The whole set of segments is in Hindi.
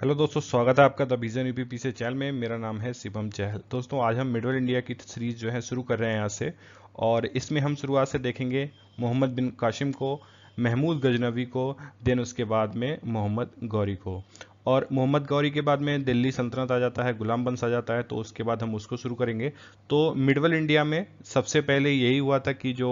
हेलो दोस्तों स्वागत है आपका द विजन पी से चैनल में मेरा नाम है शिवम चहल दोस्तों आज हम मिडवल इंडिया की सीरीज़ जो है शुरू कर रहे हैं यहाँ से और इसमें हम शुरुआत से देखेंगे मोहम्मद बिन काशिम को महमूद गजनवी को देन उसके बाद में मोहम्मद गौरी को और मोहम्मद गौरी के बाद में दिल्ली सल्तनत आ जाता है गुलाम बंस आ जाता है तो उसके बाद हम उसको शुरू करेंगे तो मिडवल इंडिया में सबसे पहले यही हुआ था कि जो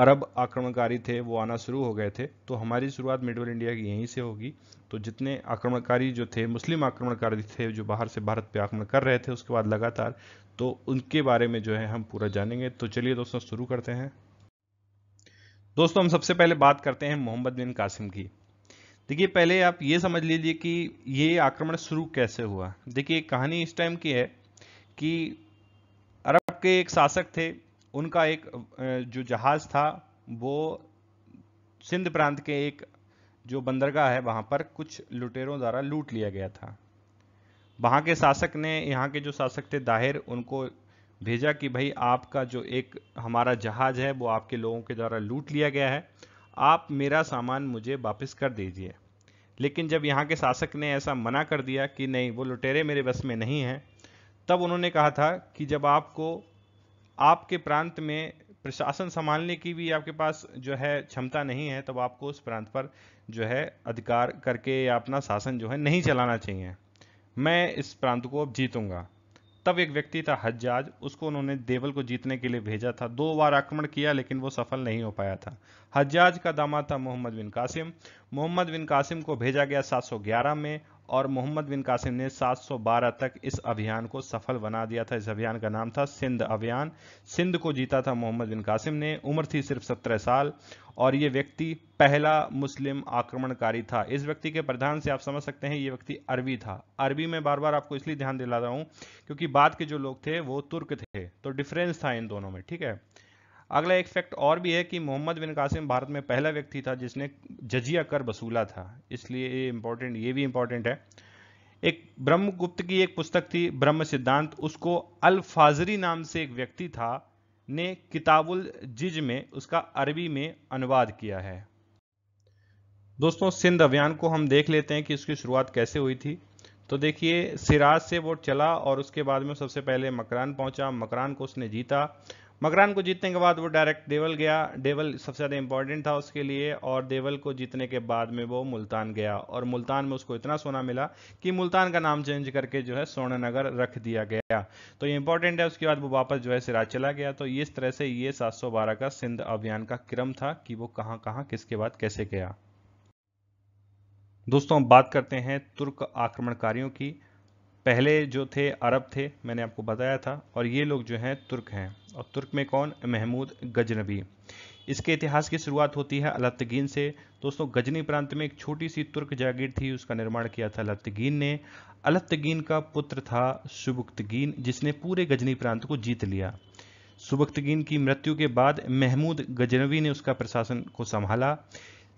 अरब आक्रमणकारी थे वो आना शुरू हो गए थे तो हमारी शुरुआत मिडवल इंडिया की यहीं से होगी तो जितने आक्रमणकारी जो थे मुस्लिम आक्रमणकारी थे जो बाहर से भारत पे आक्रमण कर रहे थे उसके बाद लगातार तो उनके बारे में जो है हम पूरा जानेंगे तो चलिए दोस्तों शुरू करते हैं दोस्तों हम सबसे पहले बात करते हैं मोहम्मद बिन कासिम की देखिए पहले आप ये समझ लीजिए कि ये आक्रमण शुरू कैसे हुआ देखिए कहानी इस टाइम की है कि अरब के एक शासक थे उनका एक जो जहाज़ था वो सिंध प्रांत के एक जो बंदरगाह है वहाँ पर कुछ लुटेरों द्वारा लूट लिया गया था वहाँ के शासक ने यहाँ के जो शासक थे दाहिर उनको भेजा कि भाई आपका जो एक हमारा जहाज़ है वो आपके लोगों के द्वारा लूट लिया गया है आप मेरा सामान मुझे वापस कर दीजिए लेकिन जब यहाँ के शासक ने ऐसा मना कर दिया कि नहीं वो लुटेरे मेरे बस में नहीं हैं तब उन्होंने कहा था कि जब आपको आपके प्रांत में प्रशासन संभालने की भी आपके पास जो है क्षमता नहीं है तब आपको उस प्रांत पर जो है अधिकार करके या अपना शासन जो है नहीं चलाना चाहिए मैं इस प्रांत को अब जीतूंगा तब एक व्यक्ति था हज्जाज उसको उन्होंने देवल को जीतने के लिए भेजा था दो बार आक्रमण किया लेकिन वो सफल नहीं हो पाया था हज्जाज का दामा था मोहम्मद बिन कासिम मोहम्मद बिन कासिम को भेजा गया 711 में और मोहम्मद बिन कासिम ने 712 तक इस अभियान को सफल बना दिया था इस अभियान का नाम था सिंध अभियान सिंध को जीता था मोहम्मद बिन कासिम ने उम्र थी सिर्फ 17 साल और ये व्यक्ति पहला मुस्लिम आक्रमणकारी था इस व्यक्ति के प्रधान से आप समझ सकते हैं ये व्यक्ति अरबी था अरबी में बार बार आपको इसलिए ध्यान दिला रहा हूँ क्योंकि बाद के जो लोग थे वो तुर्क थे तो डिफरेंस था इन दोनों में ठीक है अगला एक फैक्ट और भी है कि मोहम्मद बिन कासिम भारत में पहला व्यक्ति था जिसने जजिया कर वसूला था इसलिए ये इम्पोर्टेंट ये भी इम्पोर्टेंट है एक ब्रह्मगुप्त की एक पुस्तक थी ब्रह्म सिद्धांत उसको अल फाजरी नाम से एक व्यक्ति था ने किताबुल जिज में उसका अरबी में अनुवाद किया है दोस्तों सिंध अभियान को हम देख लेते हैं कि उसकी शुरुआत कैसे हुई थी तो देखिए सिराज से वो चला और उसके बाद में सबसे पहले मकरान पहुंचा मकरान को उसने जीता मकरान को जीतने के बाद वो डायरेक्ट देवल गया देवल सबसे ज़्यादा इंपॉर्टेंट था उसके लिए और देवल को जीतने के बाद में वो मुल्तान गया और मुल्तान में उसको इतना सोना मिला कि मुल्तान का नाम चेंज करके जो है नगर रख दिया गया तो ये इंपॉर्टेंट है उसके बाद वो वापस जो है सिराज चला गया तो इस तरह से ये सात का सिंध अभियान का क्रम था कि वो कहाँ कहाँ किसके बाद कैसे गया दोस्तों हम बात करते हैं तुर्क आक्रमणकारियों की पहले जो थे अरब थे मैंने आपको बताया था और ये लोग जो हैं तुर्क हैं और तुर्क में कौन महमूद गजनबी इसके इतिहास की शुरुआत होती है अलतगीन से दोस्तों गजनी प्रांत में एक छोटी सी तुर्क जागीर थी उसका निर्माण किया था अलतगीन ने अलतगीन का पुत्र था सुबुक्तगीन जिसने पूरे गजनी प्रांत को जीत लिया सुबुक्तगीन की मृत्यु के बाद महमूद गजनवी ने उसका प्रशासन को संभाला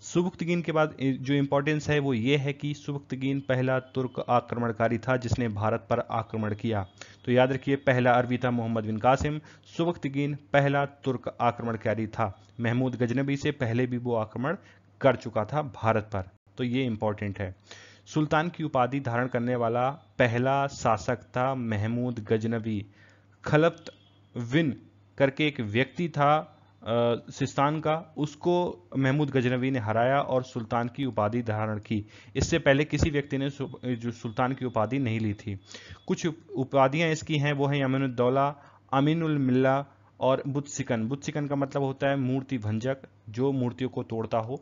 सुबुख्तगीन के बाद जो इम्पोर्टेंस है वो ये है कि सुबुख्तगीन पहला तुर्क आक्रमणकारी था जिसने भारत पर आक्रमण किया तो याद रखिए पहला अरबी था मोहम्मद बिन कासिम सुबुख्तगीन पहला तुर्क आक्रमणकारी था महमूद गजनबी से पहले भी वो आक्रमण कर चुका था भारत पर तो ये इंपॉर्टेंट है सुल्तान की उपाधि धारण करने वाला पहला शासक था महमूद गजनबी खलप्त विन करके एक व्यक्ति था सिस्तान का उसको महमूद गजनवी ने हराया और सुल्तान की उपाधि धारण की इससे पहले किसी व्यक्ति ने जो सुल्तान की उपाधि नहीं ली थी कुछ उपाधियां इसकी हैं वो हैं अमीनुद्दौला अमीनुलमिल्ला और बुद्ध सिकन का मतलब होता है मूर्ति भंजक जो मूर्तियों को तोड़ता हो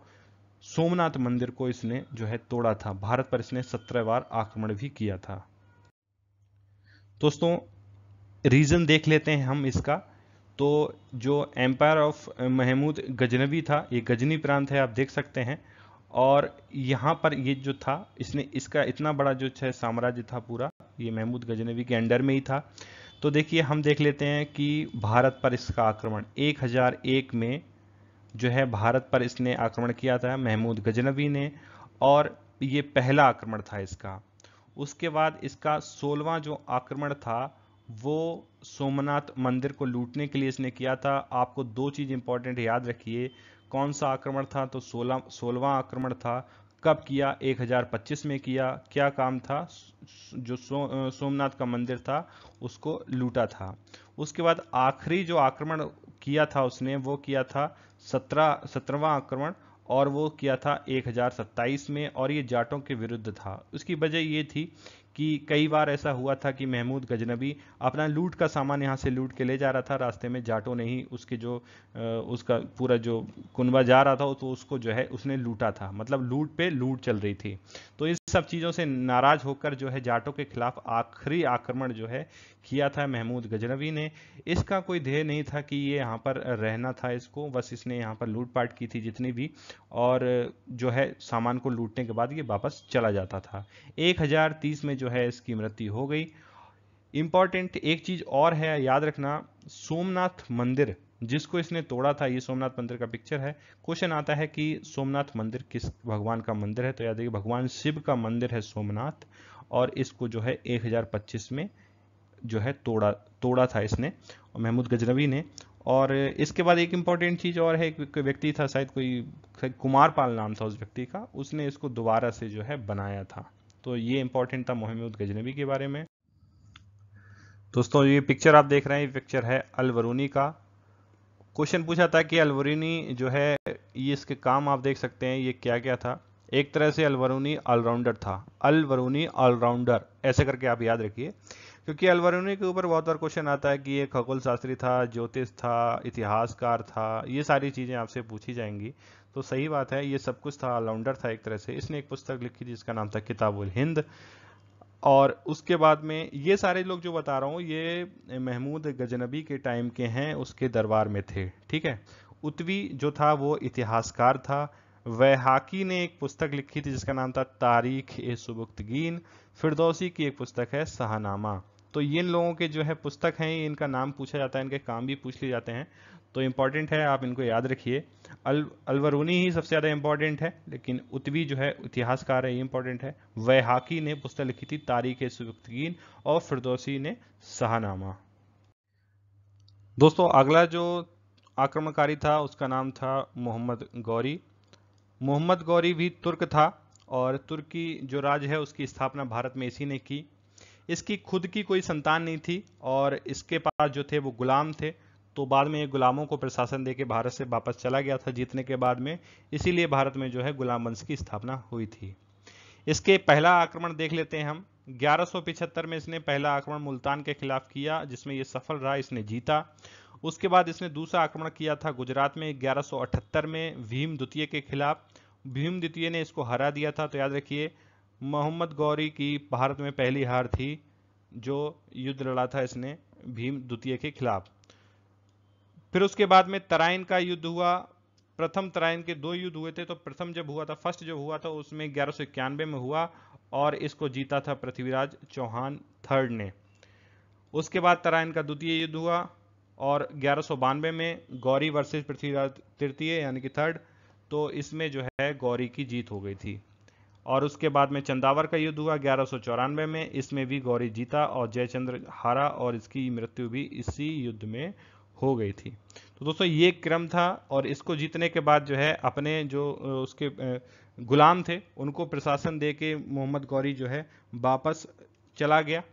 सोमनाथ मंदिर को इसने जो है तोड़ा था भारत पर इसने सत्रह बार आक्रमण भी किया था दोस्तों रीजन देख लेते हैं हम इसका तो जो एम्पायर ऑफ महमूद गजनबी था ये गजनी प्रांत है आप देख सकते हैं और यहाँ पर ये जो था इसने इसका इतना बड़ा जो है साम्राज्य था पूरा ये महमूद गजनबी के अंडर में ही था तो देखिए हम देख लेते हैं कि भारत पर इसका आक्रमण 1001 में जो है भारत पर इसने आक्रमण किया था महमूद गजनबी ने और ये पहला आक्रमण था इसका उसके बाद इसका सोलवा जो आक्रमण था वो सोमनाथ मंदिर को लूटने के लिए इसने किया था आपको दो चीज़ इंपॉर्टेंट याद रखिए कौन सा आक्रमण था तो सोलह सोलवा आक्रमण था कब किया 1025 में किया क्या काम था जो सो, सोमनाथ का मंदिर था उसको लूटा था उसके बाद आखिरी जो आक्रमण किया था उसने वो किया था सत्रह सत्रहवा आक्रमण और वो किया था 1027 में और ये जाटों के विरुद्ध था उसकी वजह ये थी कि कई बार ऐसा हुआ था कि महमूद गजनबी अपना लूट का सामान यहाँ से लूट के ले जा रहा था रास्ते में जाटों ने ही उसके जो उसका पूरा जो कुनबा जा रहा था तो उसको जो है उसने लूटा था मतलब लूट पे लूट चल रही थी तो इस सब चीज़ों से नाराज होकर जो है जाटों के खिलाफ आखिरी आक्रमण जो है किया था महमूद गजनवी ने इसका कोई ध्येय नहीं था कि ये यहाँ पर रहना था इसको बस इसने यहाँ पर लूटपाट की थी जितनी भी और जो है सामान को लूटने के बाद ये वापस चला जाता था 1030 में जो है इसकी मृत्यु हो गई इम्पॉर्टेंट एक चीज़ और है याद रखना सोमनाथ मंदिर जिसको इसने तोड़ा था ये सोमनाथ मंदिर का पिक्चर है क्वेश्चन आता है कि सोमनाथ मंदिर किस भगवान का मंदिर है तो याद रखिए भगवान शिव का मंदिर है सोमनाथ और इसको जो है 1025 में जो है तोड़ा तोड़ा था इसने और महमूद गजनवी ने और इसके बाद एक इम्पॉर्टेंट चीज़ और है एक व्यक्ति था शायद कोई कुमार पाल नाम था उस व्यक्ति का उसने इसको दोबारा से जो है बनाया था तो ये इम्पॉर्टेंट था महमूद गजनवी के बारे में दोस्तों ये पिक्चर आप देख रहे हैं ये पिक्चर है अलवरूनी का क्वेश्चन पूछा था कि अलवरूनी जो है ये इसके काम आप देख सकते हैं ये क्या क्या था एक तरह से अलवरूनी ऑलराउंडर था अलवरूनी ऑलराउंडर ऐसे करके आप याद रखिए क्योंकि अलवरूनी के ऊपर बहुत बार क्वेश्चन आता है कि ये खगोल शास्त्री था ज्योतिष था इतिहासकार था ये सारी चीज़ें आपसे पूछी जाएंगी तो सही बात है ये सब कुछ था ऑलराउंडर था एक तरह से इसने एक पुस्तक लिखी थी जिसका नाम था किताबुल हिंद और उसके बाद में ये सारे लोग जो बता रहा हूँ ये महमूद गजनबी के टाइम के हैं उसके दरबार में थे ठीक है उतवी जो था वो इतिहासकार था वैहाकी ने एक पुस्तक लिखी थी जिसका नाम था तारीख ए सुबुक्तगीन फिरदौसी की एक पुस्तक है सहनामा तो इन लोगों के जो है पुस्तक हैं इनका नाम पूछा जाता है इनके काम भी पूछ लिए जाते हैं तो इम्पॉर्टेंट है आप इनको याद रखिए अल अलवरूनी ही सबसे ज़्यादा इम्पॉर्टेंट है लेकिन उतवी जो है इतिहासकार है ये इम्पॉर्टेंट है वैहाकी ने पुस्तक लिखी थी तारीख सुन और फिरदोसी ने सहानामा दोस्तों अगला जो आक्रमणकारी था उसका नाम था मोहम्मद गौरी मोहम्मद गौरी भी तुर्क था और तुर्की जो राज्य है उसकी स्थापना भारत में इसी ने की इसकी खुद की कोई संतान नहीं थी और इसके पास जो थे वो गुलाम थे तो बाद में ये गुलामों को प्रशासन दे के भारत से वापस चला गया था जीतने के बाद में इसीलिए भारत में जो है गुलाम वंश की स्थापना हुई थी इसके पहला आक्रमण देख लेते हैं हम ग्यारह में इसने पहला आक्रमण मुल्तान के खिलाफ किया जिसमें ये सफल रहा इसने जीता उसके बाद इसने दूसरा आक्रमण किया था गुजरात में 1178 में भीम द्वितीय के खिलाफ भीम द्वितीय ने इसको हरा दिया था तो याद रखिए मोहम्मद गौरी की भारत में पहली हार थी जो युद्ध लड़ा था इसने भीम द्वितीय के खिलाफ फिर उसके बाद में तराइन का युद्ध हुआ प्रथम तराइन के दो युद्ध हुए थे तो प्रथम जब हुआ था फर्स्ट जब हुआ था उसमें ग्यारह में हुआ और इसको जीता था पृथ्वीराज चौहान थर्ड ने उसके बाद तराइन का द्वितीय युद्ध हुआ और ग्यारह में गौरी वर्सेज पृथ्वीराज तृतीय यानी कि थर्ड तो इसमें जो है गौरी की जीत हो गई थी और उसके बाद में चंदावर का युद्ध हुआ ग्यारह में इसमें भी गौरी जीता और जयचंद्र हारा और इसकी मृत्यु भी इसी युद्ध में हो गई थी तो दोस्तों ये क्रम था और इसको जीतने के बाद जो है अपने जो उसके गुलाम थे उनको प्रशासन दे के मोहम्मद गौरी जो है वापस चला गया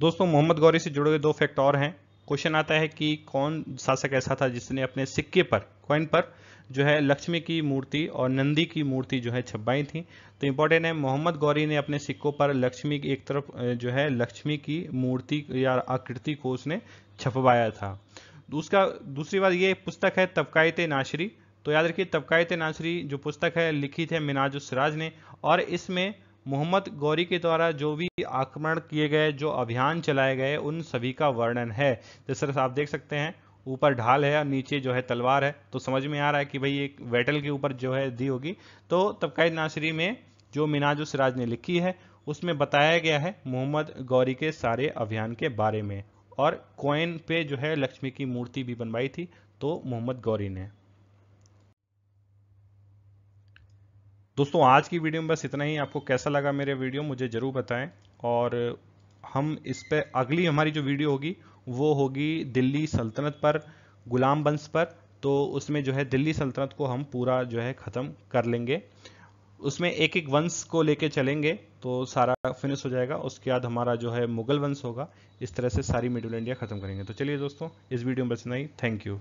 दोस्तों मोहम्मद गौरी से जुड़े हुए दो फैक्ट और हैं क्वेश्चन आता है कि कौन शासक ऐसा था जिसने अपने सिक्के पर कॉइन पर जो है लक्ष्मी की मूर्ति और नंदी की मूर्ति जो है छपाई थी तो इम्पोर्टेंट है मोहम्मद गौरी ने अपने सिक्कों पर लक्ष्मी की एक तरफ जो है लक्ष्मी की मूर्ति या आकृति को उसने छपवाया था उसका दूसरी बात ये पुस्तक है तबकायत नाशरी तो याद रखिए तबकायत नाशरी जो पुस्तक है लिखी थे मिनाजु सराज ने और इसमें मोहम्मद गौरी के द्वारा जो भी आक्रमण किए गए जो अभियान चलाए गए उन सभी का वर्णन है जिस तरह तो से आप देख सकते हैं ऊपर ढाल है और नीचे जो है तलवार है तो समझ में आ रहा है कि भाई एक वेटल के ऊपर जो है दी होगी तो तबकाई नासरी में जो मिनाज सिराज ने लिखी है उसमें बताया गया है मोहम्मद गौरी के सारे अभियान के बारे में और कोइन पे जो है लक्ष्मी की मूर्ति भी बनवाई थी तो मोहम्मद गौरी ने दोस्तों आज की वीडियो में बस इतना ही आपको कैसा लगा मेरे वीडियो मुझे ज़रूर बताएं और हम इस पर अगली हमारी जो वीडियो होगी वो होगी दिल्ली सल्तनत पर गुलाम वंश पर तो उसमें जो है दिल्ली सल्तनत को हम पूरा जो है ख़त्म कर लेंगे उसमें एक एक वंश को लेके चलेंगे तो सारा फिनिश हो जाएगा उसके बाद हमारा जो है मुगल वंश होगा इस तरह से सारी मिडिल इंडिया ख़त्म करेंगे तो चलिए दोस्तों इस वीडियो में बस नहीं थैंक यू